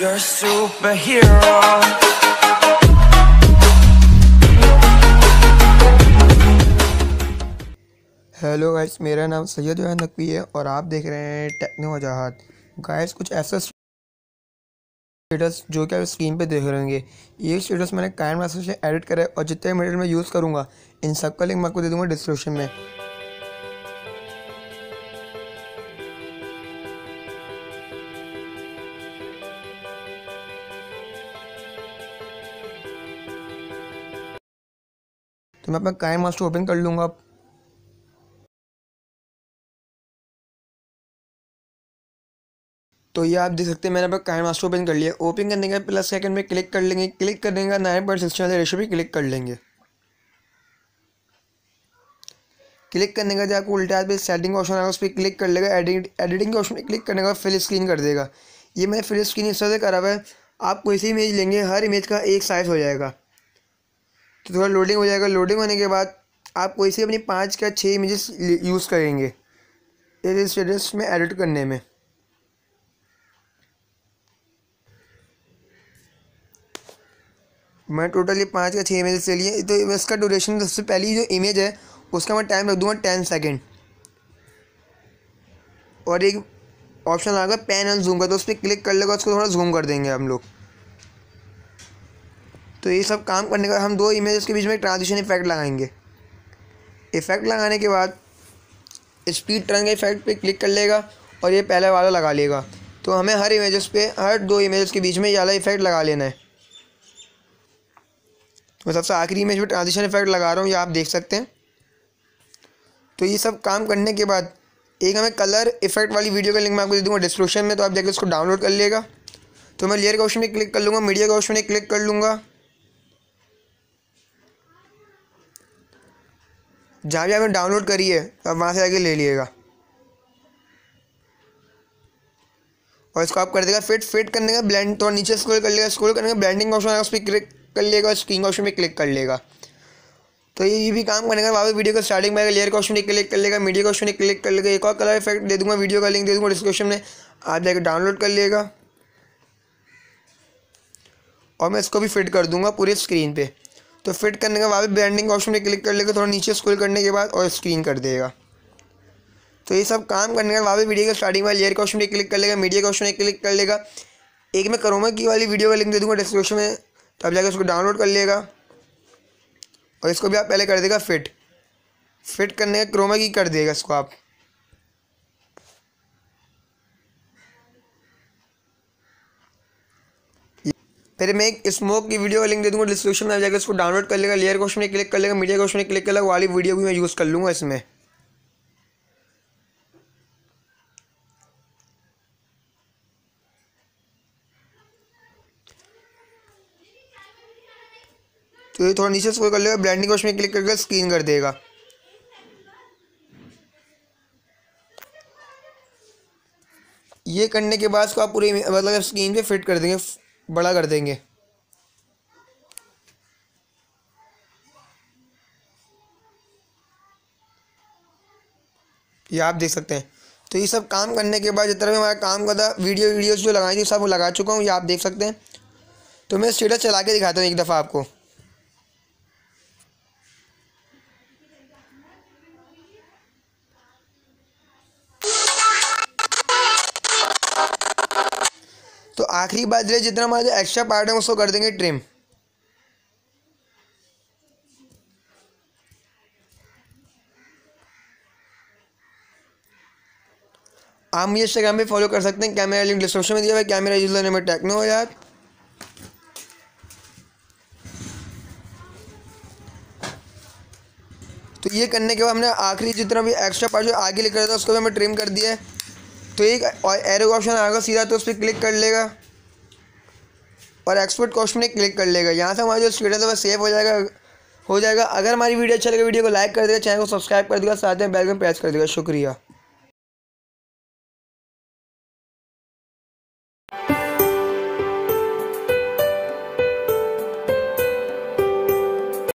You're a superhero. Hello guys मेरा नाम Syed van Naqvi है और आप देख रहे हैं टेक्नो वजाहत गाइस कुछ ऐसे स्टेटस जो कि आप स्क्रीन पे देख रहे होंगे ये स्टेटस मैंने कायम मैसेज से एडिट करा है और जितने मेटेरियल मैं यूज़ करूँगा इन सब का लिंक मैं आपको दे दूँगा डिस्क्रिप्शन में तो मैं अपना क्राइम मास्टर ओपन कर लूँगा तो ये आप देख सकते हैं मैंने अपना क्राइम मास्टर ओपन कर लिया ओपन करने के प्लस सेकंड में क्लिक कर लेंगे क्लिक करने का नाइन पॉइंट सिक्सटी वाले रेशो भी क्लिक कर लेंगे क्लिक करने का जो आपको उल्टा पे सेटिंग ऑप्शन आएगा उस पर क्लिक कर लेगा एडिटिंग के ऑप्शन पर क्लिक करने का फिल स्क्रीन कर देगा ये मैंने फिल स्क्रीन इस तरह से करा हुआ है आप कोई सी इमेज लेंगे हर इमेज का एक साइज़ हो जाएगा तो थोड़ा लोडिंग हो जाएगा लोडिंग होने के बाद आप कोई से अपनी पाँच का छः इमेजेस यूज़ करेंगे स्टेटस में एडिट करने में मैं टोटली पाँच या छः इमेज ले लिए तो इसका ड्यूरेशन सबसे पहली जो इमेज है उसका मैं टाइम रख दूँगा टेन सेकेंड और एक ऑप्शन आएगा पेन एंड जूम का तो उस पर क्लिक कर लेगा उसको थोड़ा जूम कर देंगे हम लोग तो ये सब काम करने के बाद हम दो इमेज के बीच में ट्रांजिशन इफेक्ट लगाएंगे इफेक्ट लगाने के बाद स्पीड ट्रंग इफेक्ट पे क्लिक कर लेगा और ये पहले वाला लगा लेगा तो हमें हर इमेजेस पे हर दो इमेजेस के बीच में ये वाला इफेक्ट लगा लेना है मैं सबसे आखिरी इमेज पर ट्रांजिशन इफेक्ट लगा रहा हूँ ये आप देख सकते हैं तो ये सब काम करने के बाद एक हमें कलर इफेक्ट वाली वीडियो का लिंक मैं आपको दे दूँगा डिस्क्रिप्शन में तो आप जाकर उसको डाउनलोड कर लेगा तो मैं लेयर का ऑप्शन में क्लिक कर लूँगा मीडिया का ऑप्शन में क्लिक कर लूँगा जहाँ भी आपने डाउनलोड करी है तो आप वहाँ से जाके ले लीजिएगा और इसको आप कर देगा फिट फिट करने का ब्लैंड थोड़ा तो नीचे स्क्रोल कर लेगा स्क्रोल करने का ब्लैंडिंग ऑप्शन आएगा उस पर क्लिक कर लेगा स्क्रीन ऑप्शन में क्लिक कर लेगा तो ये भी काम करने का पर वीडियो का स्टार्टिंग में लेयर का ऑप्शन क्लिक कर लेगा मीडिया का ऑप्शन क्लिक कर लेगा एक और कलर इफेक्ट दे दूंगा वीडियो का लिंक दे दूंगा डिस्क्रिप्शन में आप जाकर डाउनलोड कर लेगा और मैं इसको भी फिट कर दूंगा पूरे स्क्रीन पर तो फिट करने के बाद ब्रांडिंग ऑप्शन में क्लिक कर लेगा थोड़ा नीचे स्कूल करने के बाद और स्क्रीन कर देगा तो ये सब काम करने के बाद वीडियो के स्टार्टिंग में लेयर के ऑप्शन क्लिक कर लेगा मीडिया के ऑप्शन पे क्लिक कर लेगा एक मैं करूँगा की वाली वीडियो का लिंक दे दूँगा डिस्क्रिप्शन में तो आप जाकर उसको डाउनलोड कर लेगा और इसको भी आप पहले कर देगा फिट फिट करने का क्रोमा की कर देगा इसको आप फिर मैं एक स्मोक की वीडियो का लिंक दे दूंगा डिस्क्रिप्शन में जाकर इसको डाउनलोड कर लेगा लेयर क्वेश्चन क्लिक कर लेगा मीडिया क्वेश्चन क्लिक कर लेगा वाली वीडियो भी मैं यूज़ कर लूँगा इसमें तो ये थोड़ा नीचे स्कोर कर लेगा ब्लैंडिंग क्वेश्चन में क्लिक करके स्क्रीन कर देगा ये करने के बाद इसको आप पूरी मतलब स्क्रीन पे फिट कर देंगे बड़ा कर देंगे ये आप देख सकते हैं तो ये सब काम करने के बाद जितना भी हमारा काम का था वीडियो वीडियोस जो लगाई थी सब लगा चुका हूँ ये आप देख सकते हैं तो मैं स्टेटस चला के दिखाता हूँ एक दफ़ा आपको तो आखिरी बात रही जितना जो एक्स्ट्रा पार्ट है उसको कर देंगे ट्रिम आप मुझे इंस्टाग्राम पे फॉलो कर सकते हैं कैमरा लिंक डिस्क्रिप्शन में दिया हुआ कैमरा करने में टेक्नो हो यार तो ये करने के बाद हमने आखिरी जितना भी एक्स्ट्रा पार्ट जो आगे लिख रहा था उसको भी हमें ट्रिम कर दिया है तो एक एरो का ऑप्शन आएगा सीधा तो उस पर क्लिक कर लेगा और एक्सपोर्ट कॉस्ट क्लिक कर लेगा यहाँ से हमारा जो स्टेटस है वह तो सेव हो जाएगा हो जाएगा अगर हमारी वीडियो अच्छा लगे वीडियो को लाइक कर देगा चैनल को सब्सक्राइब कर देगा साथ में बेल को प्रेस कर देगा शुक्रिया